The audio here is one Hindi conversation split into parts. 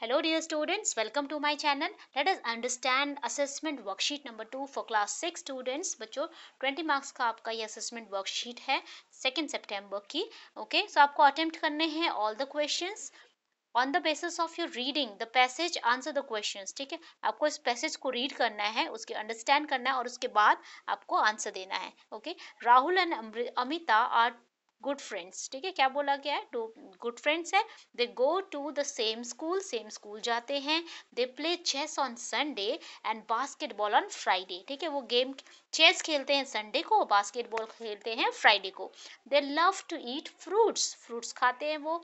Hello dear students welcome to my channel Let us understand assessment worksheet number two for class six students. बच्चों 20 मार्क्स का आपका ये असेसमेंट वर्कशीट है सेकेंड सितंबर की ओके सो आपको अटेम्प्ट करने हैं all the questions on the basis of your reading the passage answer the question ठीक है आपको इस पैसेज को रीड करना है उसके अंडरस्टैंड करना है और उसके बाद आपको आंसर देना है okay Rahul and Amita are good friends ठीक है क्या बोला गया है गुड फ्रेंड्स है they go to the same school same school जाते हैं they play chess on Sunday and basketball on Friday ठीक है वो गेम चेस खेलते हैं संडे को बास्केटबॉल खेलते हैं फ्राइडे को they love to eat fruits fruits खाते हैं वो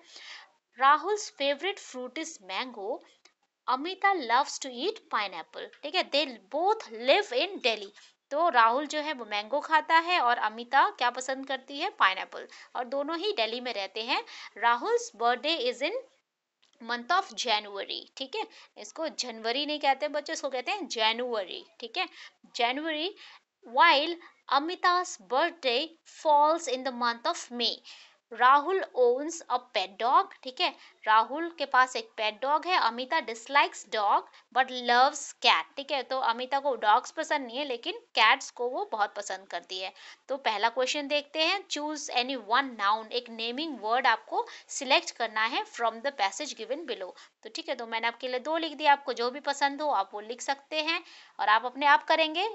Rahul's favourite fruit is mango Amita loves to eat pine ठीक है they both live in Delhi तो राहुल जो है वो मैंगो खाता है और अमिता क्या पसंद करती है पाइन और दोनों ही दिल्ली में रहते हैं Rahul's birthday is in month of January ठीक है इसको जनवरी नहीं कहते बच्चे इसको कहते हैं जनवरी ठीक है January while Amita birthday falls in the month of May Rahul owns a pet dog ठीक है राहुल के पास एक पेट डॉग है Amita dislikes dog but loves cat ठीक है तो अमिता को डॉग्स पसंद नहीं है लेकिन कैट्स को वो बहुत पसंद करती है तो पहला क्वेश्चन देखते हैं चूज एनी वन नाउन एक नेमिंग वर्ड आपको सिलेक्ट करना है from the passage given below तो ठीक है तो मैंने आपके लिए दो लिख दिया आपको जो भी पसंद हो आप वो लिख सकते हैं और आप अपने आप करेंगे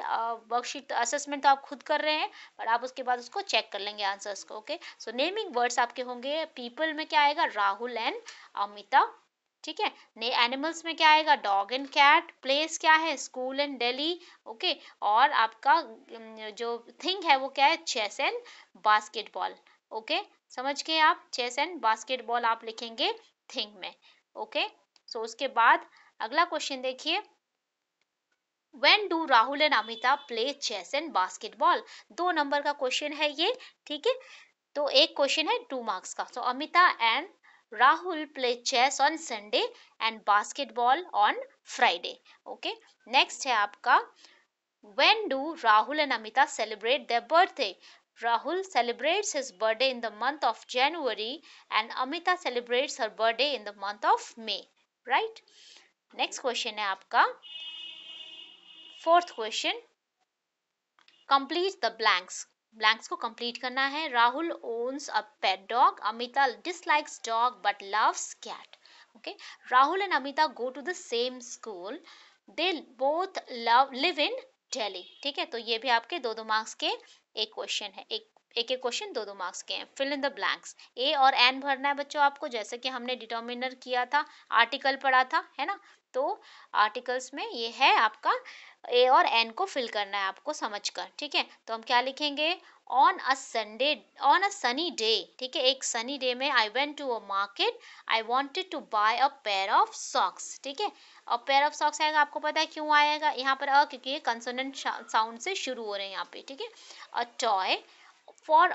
वर्कशीट असेसमेंट तो आप खुद कर रहे हैं और आप उसके बाद उसको चेक कर लेंगे आंसर्स को ओके सो नेमिंग वर्ड्स आपके होंगे पीपल में क्या आएगा राहुल एंड अमिता ठीक है ने एनिमल्स में क्या आएगा डॉग एंड कैट प्लेस क्या है स्कूल एंड डेली ओके और आपका जो थिंग है वो क्या है चेस एंड बास्केटबॉल ओके समझ के आप चेस एंड बास्केटबॉल आप लिखेंगे थिंग में ओके सो उसके बाद अगला क्वेश्चन देखिए when do Rahul and Amita play chess and basketball दो नंबर का क्वेश्चन है ये ठीक है तो एक क्वेश्चन है टू मार्क्स का so Amita and Rahul play chess on Sunday and basketball on Friday. Okay. Next है आपका When do Rahul and Amita celebrate their birthday? Rahul celebrates his birthday in the month of January and Amita celebrates her birthday in the month of May. Right? Next question है आपका Fourth question. Complete the blanks. Blanks को कंप्लीट करना है Rahul owns a pet dog Amita dislikes dog but loves cat okay Rahul and Amita go to the same school they both love live in Delhi ठीक है तो ये भी आपके दो दो मार्क्स के एक क्वेश्चन है एक एक एक क्वेश्चन दो दो मार्क्स के हैं fill in the blanks a और एन भरना है बच्चों आपको जैसे कि हमने डिटर्मिनर किया था आर्टिकल पढ़ा था है ना तो आर्टिकल्स में ये है आपका ए और एन को फिल करना है आपको समझकर ठीक है तो हम क्या लिखेंगे on a Sunday on a sunny day ठीक है एक सनी डे में I went to a market I wanted to buy a pair of socks ठीक है और पेयर ऑफ सॉक्स आएगा आपको पता है क्यों आएगा यहाँ पर अ क्योंकि ये कंसोनेंट साउंड से शुरू हो रहे हैं यहाँ पे ठीक है a toy for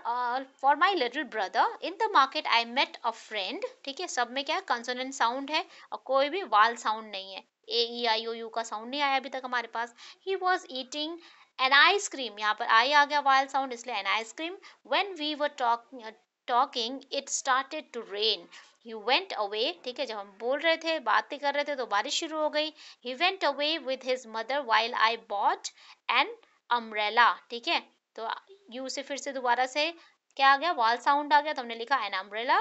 for my little brother in the market I met a friend ठीक है सब में क्या है कंसोनेंट साउंड है और कोई भी वाल साउंड नहीं है ए ई आई ओ यू का साउंड नहीं आया अभी तक हमारे पास he was eating an ice cream यहाँ पर आई आ गया वायल साउंड इसलिए an ice cream when we were talk talking it started to rain he went away ठीक है जब हम बोल रहे थे बातें कर रहे थे तो बारिश शुरू हो गई he went away with his mother while I bought an umbrella ठीक है तो यू से फिर से दोबारा से क्या आ गया वाल साउंड आ गया तो हमने लिखा an umbrella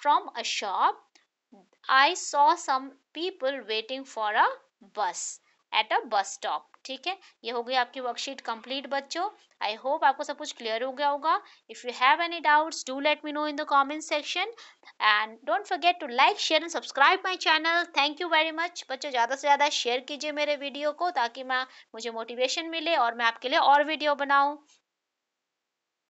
from a shop I saw some people waiting for a bus at a bus stop ठीक है ये हो गई आपकी वर्कशीट कंप्लीट बच्चों आई होप आपको सब कुछ क्लियर हो गया होगा if you have any doubts do let me know in the comment section and don't forget to like share and subscribe my channel thank you very much बच्चों ज़्यादा से ज़्यादा शेयर कीजिए मेरे वीडियो को ताकि मैं मुझे मोटिवेशन मिले और मैं आपके लिए और वीडियो बनाऊँ